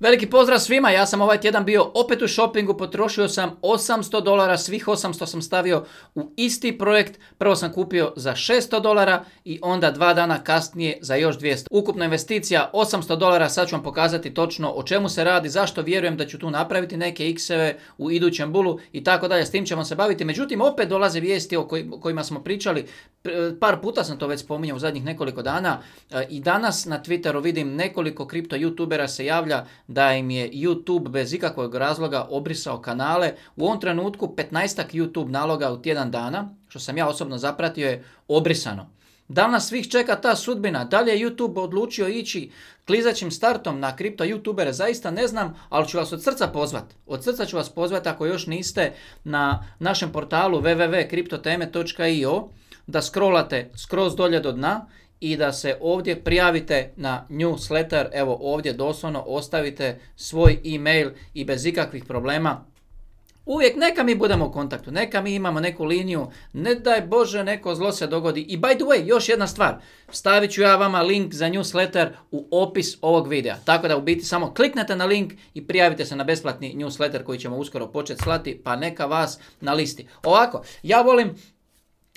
Veliki pozdrav svima, ja sam ovaj tjedan bio opet u shoppingu, potrošio sam 800 dolara, svih 800 sam stavio u isti projekt, prvo sam kupio za 600 dolara i onda dva dana kasnije za još 200. Ukupna investicija 800 dolara, sad ću vam pokazati točno o čemu se radi, zašto vjerujem da ću tu napraviti neke x-eve u idućem bulu i tako dalje, s tim ćemo se baviti. Međutim, opet dolaze vijesti o kojima smo pričali, par puta sam to već spominjao u zadnjih nekoliko dana e, i danas na Twitteru vidim nekoliko kripto youtubera se javlja da im je YouTube bez ikakvog razloga obrisao kanale. U ovom trenutku 15-ak YouTube naloga u tjedan dana, što sam ja osobno zapratio, je obrisano. Da nas svih čeka ta sudbina? Da li je YouTube odlučio ići klizaćim startom na kripto youtubere? Zaista ne znam, ali ću vas od srca pozvat. Od srca ću vas pozvati ako još niste na našem portalu www.kriptoteme.io da scrollate skroz dolje do dna i da se ovdje prijavite na newsletter, evo ovdje doslovno ostavite svoj email i bez ikakvih problema Uvijek neka mi budemo u kontaktu, neka mi imamo neku liniju, ne daj Bože neko zlo se dogodi. I by the way, još jedna stvar, stavit ću ja vama link za newsletter u opis ovog videa. Tako da u biti samo kliknete na link i prijavite se na besplatni newsletter koji ćemo uskoro početi slati, pa neka vas na listi. Ovako, ja volim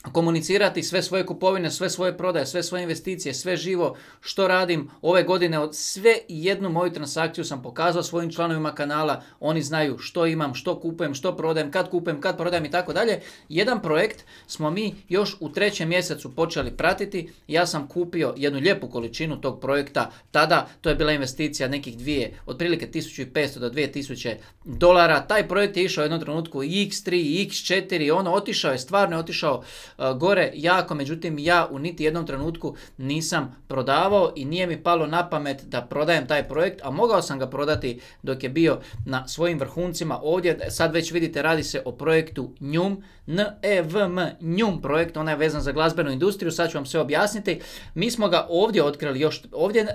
komunicirati sve svoje kupovine, sve svoje prodaje, sve svoje investicije, sve živo što radim ove godine. sve jednu moju transakciju sam pokazao svojim članovima kanala. Oni znaju što imam, što kupujem, što prodajem, kad kupujem, kad prodajem i tako dalje. Jedan projekt smo mi još u trećem mjesecu počeli pratiti. Ja sam kupio jednu lijepu količinu tog projekta. Tada to je bila investicija nekih dvije, otprilike 1500 do 2000 dolara. Taj projekt je išao u jednom trenutku x3, i x4, ono otišao je, stvarno je otišao E, gore jako, međutim ja u niti jednom trenutku nisam prodavao i nije mi palo na pamet da prodajem taj projekt, a mogao sam ga prodati dok je bio na svojim vrhuncima ovdje. Sad već vidite radi se o projektu Njum, N-E-V-M, Njum projekt, ona je vezan za glazbenu industriju, sad ću vam sve objasniti. Mi smo ga ovdje otkrili, još ovdje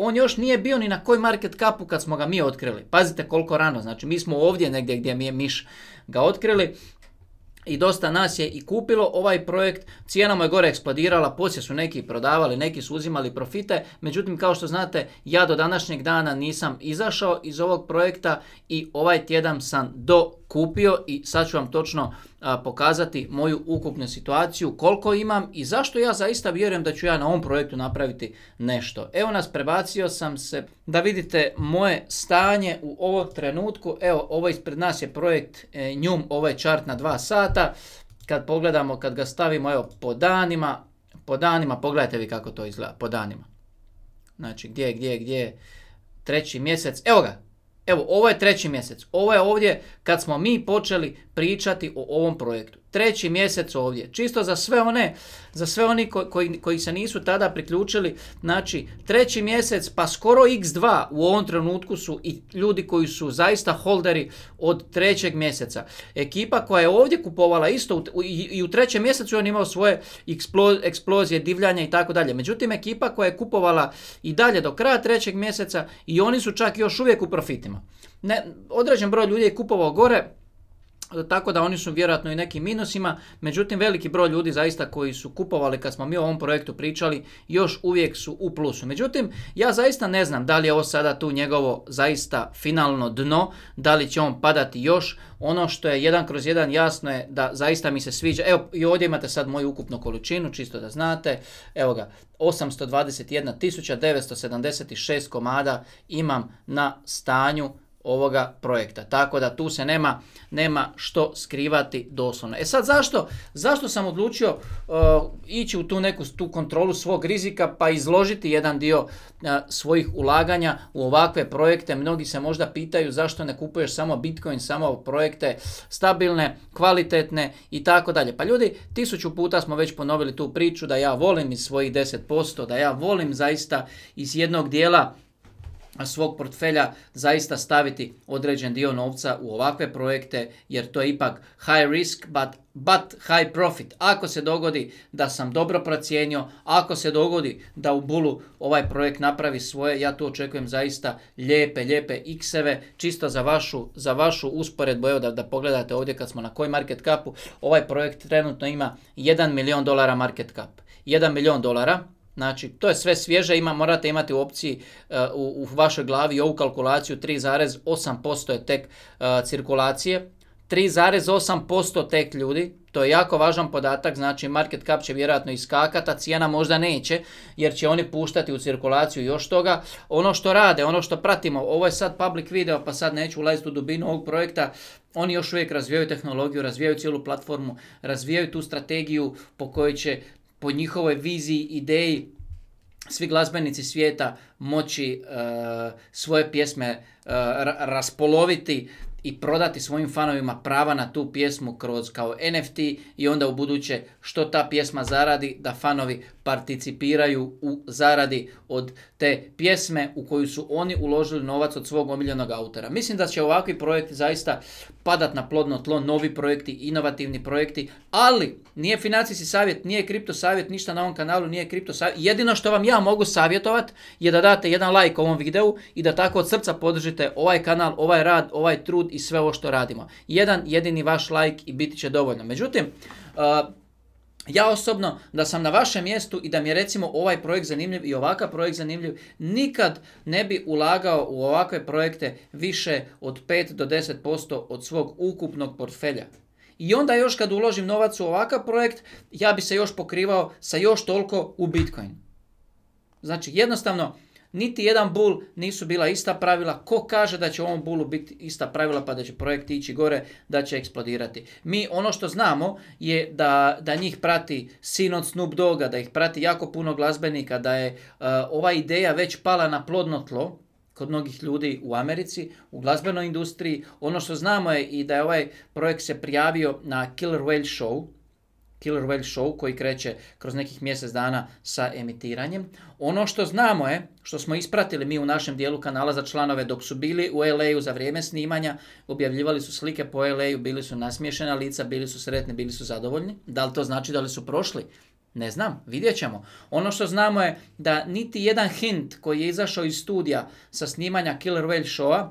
on još nije bio ni na koji market capu kad smo ga mi otkrili. Pazite koliko rano, znači mi smo ovdje negdje gdje mi je Miš ga otkrili i dosta nas je i kupilo ovaj projekt, cijena mu je gore eksplodirala, poslije su neki prodavali, neki su uzimali profite, međutim kao što znate ja do današnjeg dana nisam izašao iz ovog projekta i ovaj tjedan sam do kupio i sad ću vam točno pokazati moju ukupnu situaciju, koliko imam i zašto ja zaista vjerujem da ću ja na ovom projektu napraviti nešto. Evo nas prebacio sam se da vidite moje stanje u ovom trenutku. Evo ovo ispred nas je projekt e, Njum Njum, ovaj je čart na 2 sata. Kad pogledamo, kad ga stavimo evo po danima, po danima, pogledajte vi kako to izgleda, po danima. Znači gdje, gdje, gdje, treći mjesec, evo ga, Evo, ovo je treći mjesec. Ovo je ovdje kad smo mi počeli pričati o ovom projektu. Treći mjesec ovdje. Čisto za sve one, za sve oni koji, koji se nisu tada priključili. Znači, treći mjesec pa skoro x2 u ovom trenutku su i ljudi koji su zaista holderi od trećeg mjeseca. Ekipa koja je ovdje kupovala isto i, u trećem mjesecu on imao svoje eksplozije, divljanja i tako dalje. Međutim, ekipa koja je kupovala i dalje do kraja trećeg mjeseca i oni su čak još uvijek u profitima. Ne, određen broj ljudi je kupovao gore, tako da oni su vjerojatno i nekim minusima, međutim veliki broj ljudi zaista koji su kupovali kad smo mi o ovom projektu pričali još uvijek su u plusu. Međutim, ja zaista ne znam da li je ovo sada tu njegovo zaista finalno dno, da li će on padati još, ono što je jedan kroz jedan jasno je da zaista mi se sviđa, evo i ovdje imate sad moju ukupnu količinu, čisto da znate, evo ga, 821.976 komada imam na stanju ovoga projekta. Tako da tu se nema, nema što skrivati doslovno. E sad zašto, zašto sam odlučio uh, ići u tu neku tu kontrolu svog rizika pa izložiti jedan dio uh, svojih ulaganja u ovakve projekte. Mnogi se možda pitaju zašto ne kupuješ samo Bitcoin, samo projekte stabilne, kvalitetne i tako dalje. Pa ljudi, tisuću puta smo već ponovili tu priču da ja volim iz svojih 10%, da ja volim zaista iz jednog dijela svog portfelja zaista staviti određen dio novca u ovakve projekte jer to je ipak high risk but, but high profit. Ako se dogodi da sam dobro procijenio, ako se dogodi da u bulu ovaj projekt napravi svoje, ja tu očekujem zaista lijepe, lijepe x-eve, čisto za vašu, za vašu usporedbu, evo da, da pogledate ovdje kad smo na koji market capu, ovaj projekt trenutno ima 1 milion dolara market cap. 1 milion dolara, Znači, to je sve svježe, ima, morate imati u opciji eh, u, u, vašoj glavi ovu kalkulaciju 3,8% je tek uh, cirkulacije. 3,8% tek ljudi, to je jako važan podatak, znači market cap će vjerojatno iskakati, a cijena možda neće, jer će oni puštati u cirkulaciju još toga. Ono što rade, ono što pratimo, ovo je sad public video, pa sad neću ulaziti u dubinu ovog projekta, oni još uvijek razvijaju tehnologiju, razvijaju cijelu platformu, razvijaju tu strategiju po kojoj će po njihovoj viziji, ideji, svi glazbenici svijeta moći eh, svoje pjesme eh, raspoloviti i prodati svojim fanovima prava na tu pjesmu kroz kao NFT i onda u buduće što ta pjesma zaradi da fanovi participiraju u zaradi od te pjesme u koju su oni uložili novac od svog omiljenog autora. Mislim da će ovakvi projekti zaista padat na plodno tlo, novi projekti, inovativni projekti, ali nije financijski savjet, nije kripto savjet, ništa na ovom kanalu nije kripto savjet. Jedino što vam ja mogu savjetovati je da date jedan like ovom videu i da tako od srca podržite ovaj kanal, ovaj rad, ovaj trud i sve ovo što radimo. Jedan jedini vaš like i biti će dovoljno. Međutim, uh, ja osobno da sam na vašem mjestu i da mi je recimo ovaj projekt zanimljiv i ovakav projekt zanimljiv, nikad ne bi ulagao u ovakve projekte više od 5 do 10% od svog ukupnog portfelja. I onda još kad uložim novac u ovakav projekt, ja bi se još pokrivao sa još toliko u Bitcoin. Znači jednostavno, niti jedan bul nisu bila ista pravila. Ko kaže da će u ovom bulu biti ista pravila pa da će projekt ići gore, da će eksplodirati. Mi ono što znamo je da, da njih prati od Snoop Doga, da ih prati jako puno glazbenika, da je eh, ova ideja već pala na plodno tlo kod mnogih ljudi u Americi, u glazbenoj industriji. Ono što znamo je i da je ovaj projekt se prijavio na Killer Whale Show, Killer Whale Show koji kreće kroz nekih mjesec dana sa emitiranjem. Ono što znamo je, što smo ispratili mi u našem dijelu kanala za članove dok su bili u LA-u za vrijeme snimanja, objavljivali su slike po LA-u, bili su nasmiješena lica, bili su sretni, bili su zadovoljni. Da li to znači da li su prošli? Ne znam, vidjet ćemo. Ono što znamo je da niti jedan hint koji je izašao iz studija sa snimanja Killer Whale Showa,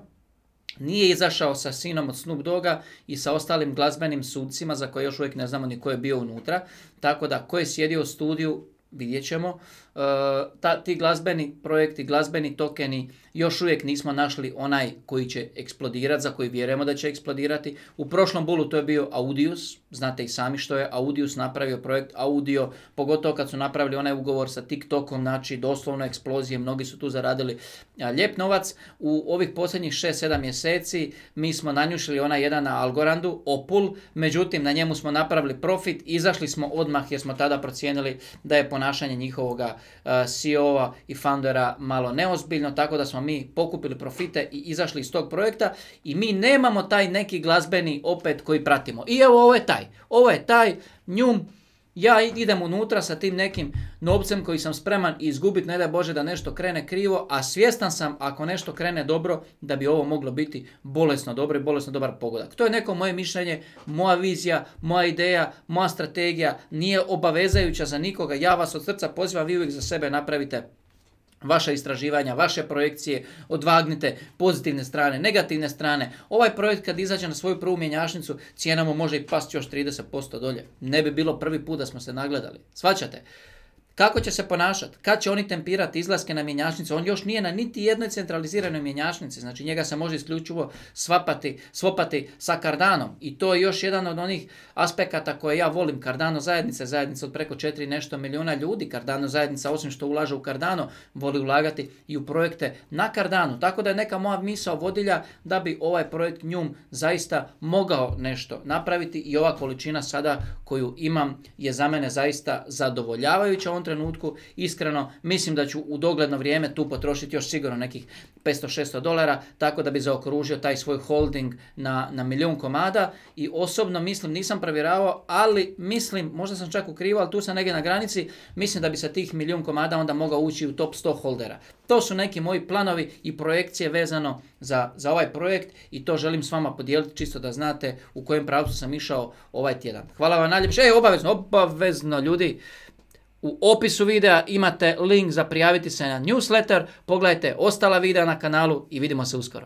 nije izašao sa sinom od Snoop Doga i sa ostalim glazbenim sudcima za koje još uvijek ne znamo ni ko je bio unutra. Tako da ko je sjedio u studiju vidjet ćemo. E, ta, ti glazbeni projekti, glazbeni tokeni, još uvijek nismo našli onaj koji će eksplodirati, za koji vjerujemo da će eksplodirati. U prošlom bulu to je bio Audius, znate i sami što je Audius napravio projekt Audio, pogotovo kad su napravili onaj ugovor sa TikTokom, znači doslovno eksplozije, mnogi su tu zaradili lijep novac. U ovih posljednjih 6-7 mjeseci mi smo nanjušili onaj jedan na Algorandu, Opul, međutim na njemu smo napravili profit, izašli smo odmah jer smo tada procijenili da je ponašanje njihovoga E, CEO-a i foundera malo neozbiljno, tako da smo mi pokupili profite i izašli iz tog projekta i mi nemamo taj neki glazbeni opet koji pratimo. I evo ovo je taj, ovo je taj, njum, ja idem unutra sa tim nekim novcem koji sam spreman izgubiti, ne daj Bože da nešto krene krivo, a svjestan sam ako nešto krene dobro da bi ovo moglo biti bolesno dobro i bolesno dobar pogodak. To je neko moje mišljenje, moja vizija, moja ideja, moja strategija, nije obavezajuća za nikoga, ja vas od srca pozivam, vi uvijek za sebe napravite vaša istraživanja, vaše projekcije, odvagnite pozitivne strane, negativne strane. Ovaj projekt kad izađe na svoju prvu mjenjačnicu, cijena mu može i pasti još 30% dolje. Ne bi bilo prvi put da smo se nagledali. Svaćate? Kako će se ponašati? Kad će oni tempirati izlaske na mjenjačnice? On još nije na niti jednoj centraliziranoj mjenjačnici. Znači njega se može isključivo svapati, svopati sa kardanom. I to je još jedan od onih aspekata koje ja volim. Kardano zajednice, zajednica od preko 4 nešto milijuna ljudi. Kardano zajednica, osim što ulaže u kardano, voli ulagati i u projekte na kardanu. Tako da je neka moja misao vodilja da bi ovaj projekt Njum zaista mogao nešto napraviti i ova količina sada koju imam je za mene zaista zadovoljavajuća. On trenutku. Iskreno, mislim da ću u dogledno vrijeme tu potrošiti još sigurno nekih 500-600 dolara, tako da bi zaokružio taj svoj holding na, na milijun komada. I osobno mislim, nisam provjeravao, ali mislim, možda sam čak ukrivo, ali tu sam negdje na granici, mislim da bi sa tih milijun komada onda mogao ući u top 100 holdera. To su neki moji planovi i projekcije vezano za, za ovaj projekt i to želim s vama podijeliti čisto da znate u kojem pravcu sam išao ovaj tjedan. Hvala vam najljepše. E, obavezno, obavezno ljudi. U opisu videa imate link za prijaviti se na newsletter, pogledajte ostala videa na kanalu i vidimo se uskoro.